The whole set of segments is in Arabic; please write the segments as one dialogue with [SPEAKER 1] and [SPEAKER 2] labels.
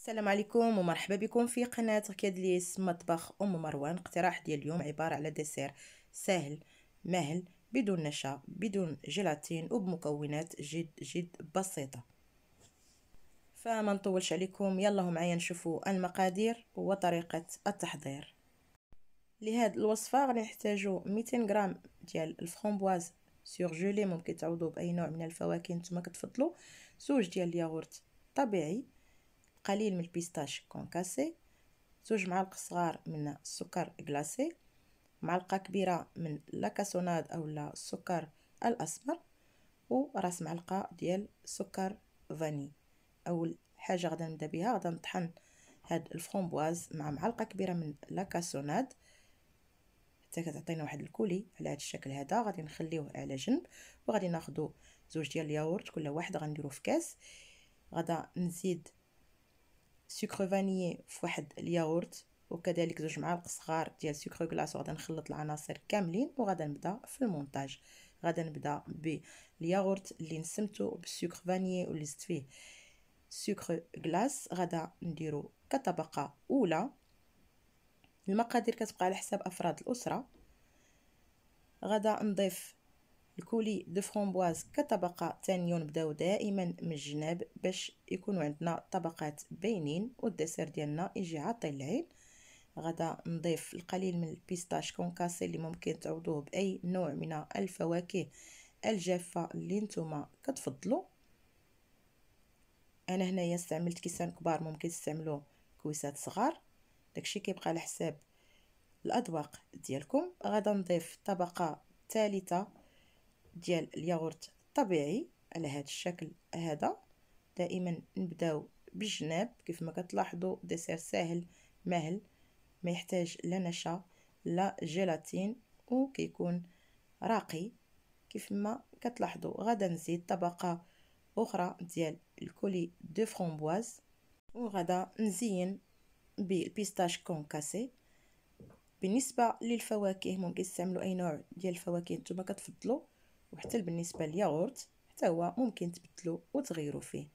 [SPEAKER 1] السلام عليكم ومرحبا بكم في قناة كادليس مطبخ أم مروان اقتراح ديال اليوم عبارة على ديسير سهل مهل بدون نشا بدون جيلاتين وبمكونات جد جد بسيطة فما نطولش عليكم يلا معايا نشوفوا المقادير وطريقة التحضير لهذا الوصفة غادي نحتاجو 200 غرام ديال سيغ جولي ممكن تعوضوا بأي نوع من الفواكه نتوما كتفضلوا زوج ديال الياغورت طبيعي قليل من البيستاش كونكاسي زوج معالق صغار من السكر غلاسي معلقه كبيره من لاكاسوناد اولا السكر الاسمر وراس معلقه ديال سكر فاني اول حاجه غدا نبدا بها غدا نطحن هاد الفرومبواز مع معلقه كبيره من لاكاسوناد حتى كتعطينا واحد الكولي على هذا الشكل هذا غادي نخليوه على جنب وغادي ناخدو زوج ديال الياورت كل واحد غنديرو في كاس غدا نزيد سكر فانيي في واحد الياغورت وكذلك زوج معالق صغار ديال سكر كلاص وغادي نخلط العناصر كاملين وغادي نبدا في المونتاج غادي نبدا بالياغورت اللي نسمتو بالسكر فانيي واللي زدت فيه سكر كلاص غادا نديرو كطبقه اولى المقادير كتبقى على حساب افراد الاسره غادا نضيف الكولي دو فرومبواز كطبقه ثانيه نبداو دائما من الجناب باش يكونوا عندنا طبقات بينين والدسر ديالنا يجي عاطي العين غدا نضيف القليل من البيستاش كونكاسي اللي ممكن تعوضوه باي نوع من الفواكه الجافه اللي نتوما كتفضلوا انا هنايا استعملت كيسان كبار ممكن تستعملوا كويسات صغار داكشي كيبقى على حساب الاذواق ديالكم غدا نضيف طبقه ثالثه ديال الياغورت الطبيعي على هذا الشكل هذا دائما نبداو بالجناب كيف ما كتلاحظوا ديسير ساهل مهل ما يحتاج لا نشا لا جيلاتين وكيكون راقي كيف ما كتلاحظوا غادا نزيد طبقه اخرى ديال الكولي دو فرومبواز وغادا نزين بالبيستاش كونكاسي بالنسبه للفواكه ممكن تستعملوا اي نوع ديال الفواكه نتوما كتفضلوا وحتى بالنسبه للياغورت حتى هو ممكن تبدلو وتغيروا فيه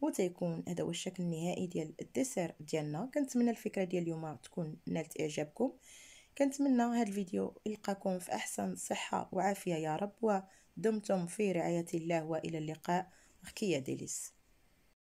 [SPEAKER 1] وتيكون هذا هو الشكل النهائي ديال الديسير ديالنا كنتمنى الفكره ديال اليوم تكون نالت اعجابكم كنتمنى هذا الفيديو يلقاكم في احسن صحه وعافيه يا رب ودمتم في رعايه الله والى اللقاء اخكيا ديليس